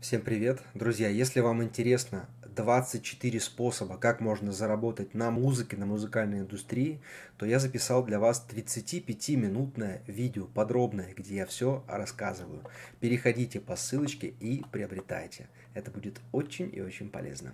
Всем привет! Друзья, если вам интересно 24 способа, как можно заработать на музыке, на музыкальной индустрии, то я записал для вас 35-минутное видео подробное, где я все рассказываю. Переходите по ссылочке и приобретайте. Это будет очень и очень полезно.